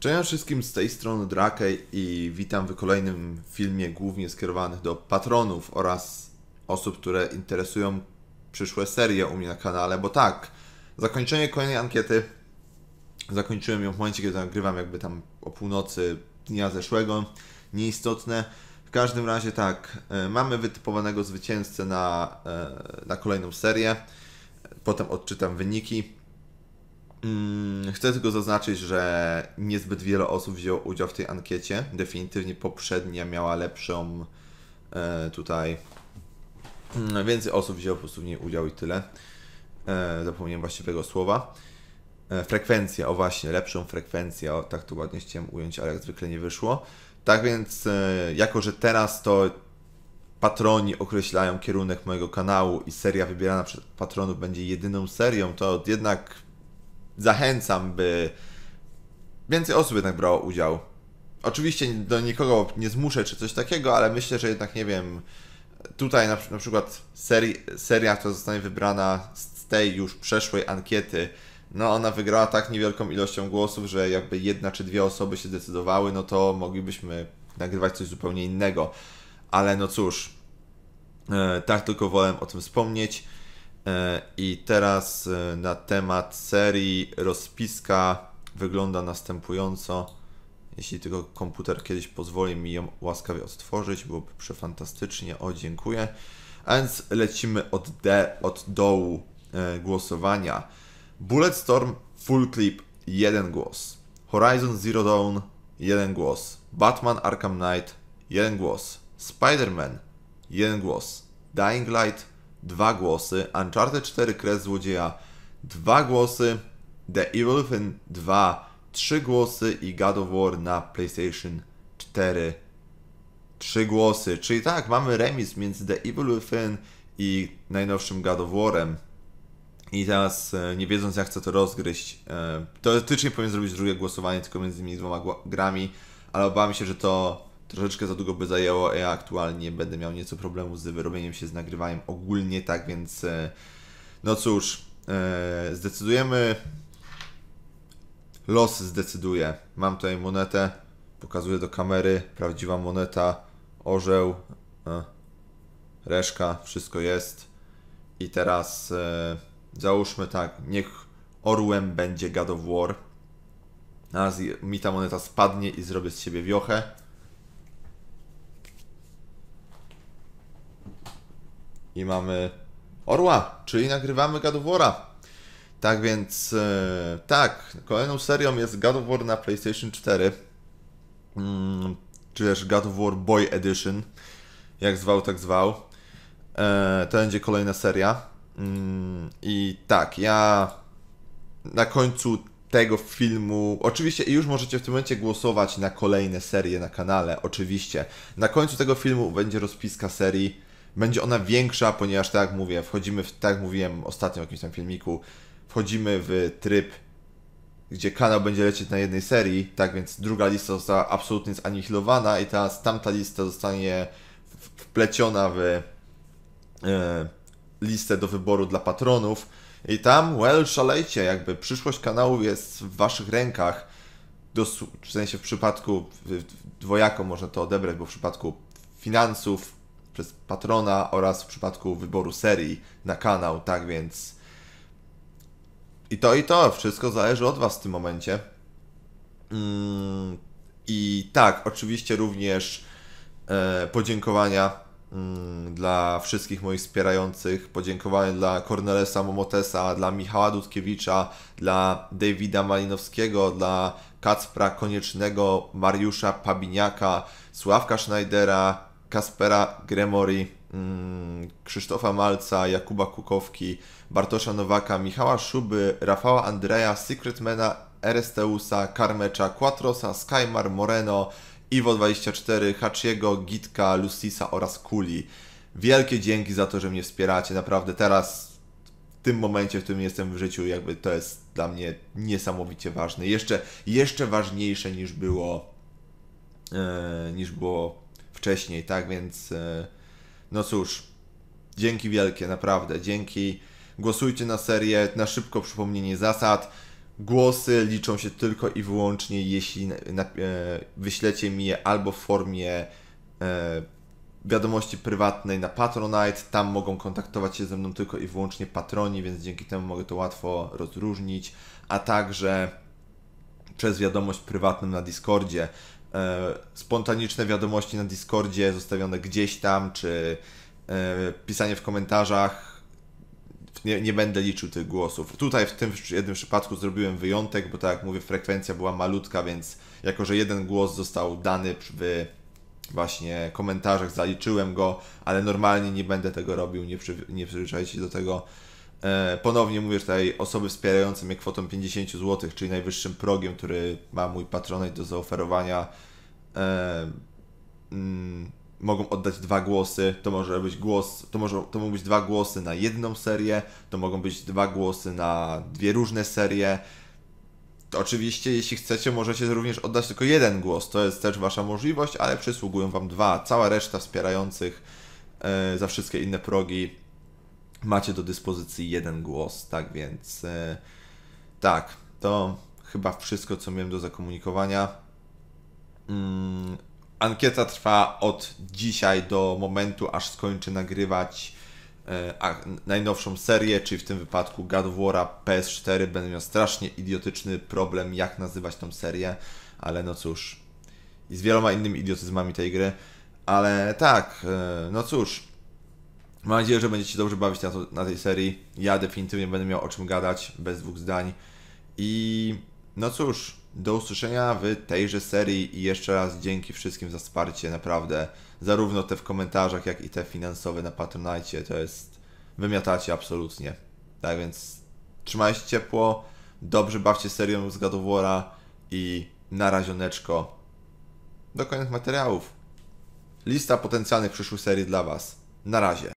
Cześć wszystkim, z tej strony Drakej i witam w kolejnym filmie głównie skierowanych do patronów oraz osób, które interesują przyszłe serie u mnie na kanale, bo tak, zakończenie kolejnej ankiety, zakończyłem ją w momencie, kiedy nagrywam jakby tam o północy dnia zeszłego, nieistotne. W każdym razie tak, e, mamy wytypowanego zwycięzcę na, e, na kolejną serię, potem odczytam wyniki. Mm, chcę tylko zaznaczyć, że niezbyt wiele osób wzięło udział w tej ankiecie. Definitywnie poprzednia miała lepszą e, tutaj. Mm, więcej osób wzięło po prostu w niej udział i tyle. E, zapomniałem właściwego słowa. E, frekwencja, o właśnie, lepszą frekwencję, o, tak to ładnie chciałem ująć, ale jak zwykle nie wyszło. Tak więc, jako że teraz to patroni określają kierunek mojego kanału i seria wybierana przez patronów będzie jedyną serią, to jednak zachęcam, by więcej osób jednak brało udział. Oczywiście do nikogo nie zmuszę czy coś takiego, ale myślę, że jednak nie wiem. Tutaj na, na przykład seri, seria, która zostanie wybrana z tej już przeszłej ankiety, no ona wygrała tak niewielką ilością głosów, że jakby jedna czy dwie osoby się decydowały, no to moglibyśmy nagrywać coś zupełnie innego. Ale no cóż, e, tak tylko wolę o tym wspomnieć. E, I teraz e, na temat serii rozpiska wygląda następująco. Jeśli tylko komputer kiedyś pozwoli mi ją łaskawie odtworzyć, byłoby przefantastycznie. O, dziękuję. A więc lecimy od, D, od dołu e, głosowania. Bulletstorm Full Clip jeden głos. Horizon Zero Dawn jeden głos. Batman Arkham Knight jeden głos. Spider-Man jeden głos. Dying Light dwa głosy, Uncharted 4 Kres Złodzieja dwa głosy, The Evil Within 2 trzy głosy i God of War na PlayStation 4 trzy głosy. Czyli tak, mamy remis między The Evil Within i najnowszym God of War'em. I teraz, e, nie wiedząc jak chcę to rozgryźć, e, teoretycznie powinien zrobić drugie głosowanie tylko między tymi dwoma grami, ale obawiam się, że to Troszeczkę za długo by zajęło, ja aktualnie będę miał nieco problemu z wyrobieniem się z nagrywaniem ogólnie, tak więc e, no cóż, e, zdecydujemy, los zdecyduje. Mam tutaj monetę, pokazuję do kamery, prawdziwa moneta, orzeł, e, reszka, wszystko jest. I teraz załóżmy tak, niech orłem będzie God of War. Teraz mi ta moneta spadnie i zrobię z siebie wiochę. i mamy Orła, czyli nagrywamy God Tak więc, e, tak, kolejną serią jest God na PlayStation 4, hmm, czy też God Boy Edition, jak zwał, tak zwał. E, to będzie kolejna seria. Mm, I tak, ja na końcu tego filmu. Oczywiście już możecie w tym momencie głosować na kolejne serie na kanale, oczywiście. Na końcu tego filmu będzie rozpiska serii będzie ona większa, ponieważ tak jak mówię, wchodzimy w, tak jak mówiłem ostatnio w jakimś tam filmiku, wchodzimy w tryb, gdzie kanał będzie lecieć na jednej serii, tak więc druga lista została absolutnie zanihilowana i teraz tamta lista zostanie wpleciona w e, listę do wyboru dla patronów i tam, well, szalejcie, jakby przyszłość kanału jest w waszych rękach, w sensie w przypadku, dwojako można to odebrać, bo w przypadku finansów, przez patrona oraz w przypadku wyboru serii na kanał, tak więc i to i to, wszystko zależy od Was w tym momencie. Mm, I tak, oczywiście również e, podziękowania mm, dla wszystkich moich wspierających, podziękowania dla Cornelesa Momotesa, dla Michała Dudkiewicza, dla Davida Malinowskiego, dla Kacpra Koniecznego, Mariusza Pabiniaka, Sławka Schneidera, Kaspera Gremori, mm, Krzysztofa Malca, Jakuba Kukowki, Bartosza Nowaka, Michała Szuby, Rafała Andreja, Secretmana, Eresteusa, Karmecza, Quattrosa, Skymar, Moreno, Iwo24, Hachiego, Gitka, Lucisa oraz Kuli. Wielkie dzięki za to, że mnie wspieracie. Naprawdę teraz, w tym momencie, w którym jestem w życiu, jakby to jest dla mnie niesamowicie ważne. Jeszcze, jeszcze ważniejsze niż było, yy, niż było wcześniej, tak więc e, no cóż, dzięki wielkie, naprawdę, dzięki. Głosujcie na serię, na szybko przypomnienie zasad. Głosy liczą się tylko i wyłącznie, jeśli e, wyślecie mi je albo w formie e, wiadomości prywatnej na Patronite. Tam mogą kontaktować się ze mną tylko i wyłącznie patroni, więc dzięki temu mogę to łatwo rozróżnić, a także przez wiadomość prywatną na Discordzie. E, spontaniczne wiadomości na Discordzie zostawione gdzieś tam, czy e, pisanie w komentarzach. Nie, nie, będę liczył tych głosów. Tutaj w tym jednym przypadku zrobiłem wyjątek, bo tak jak mówię, frekwencja była malutka, więc jako, że jeden głos został dany w właśnie komentarzach, zaliczyłem go, ale normalnie nie będę tego robił, nie, przy, nie przyzwyczajcie się do tego. E, ponownie mówię tutaj osoby wspierające mnie kwotą 50 zł, czyli najwyższym progiem, który ma mój patronat do zaoferowania. E, mm, mogą oddać dwa głosy, to może być głos, to, może, to mogą być dwa głosy na jedną serię, to mogą być dwa głosy na dwie różne serie. To oczywiście, jeśli chcecie, możecie również oddać tylko jeden głos, to jest też Wasza możliwość, ale przysługują Wam dwa. Cała reszta wspierających e, za wszystkie inne progi macie do dyspozycji jeden głos, tak więc e, tak, to chyba wszystko, co miałem do zakomunikowania. Mm, ankieta trwa od dzisiaj do momentu, aż skończę nagrywać e, najnowszą serię, czyli w tym wypadku God of War PS4. Będę miał strasznie idiotyczny problem, jak nazywać tą serię, ale no cóż. I z wieloma innymi idiotyzmami tej gry. Ale tak, e, no cóż, Mam nadzieję, że będziecie dobrze bawić na, to, na tej serii. Ja definitywnie będę miał o czym gadać, bez dwóch zdań. I no cóż, do usłyszenia w tejże serii i jeszcze raz dzięki wszystkim za wsparcie, naprawdę. Zarówno te w komentarzach, jak i te finansowe na Patronite, to jest... Wymiatacie absolutnie. Tak więc trzymajcie ciepło, dobrze bawcie serią z Gadowora i na razioneczko do kolejnych materiałów. Lista potencjalnych przyszłych serii dla Was. Na razie.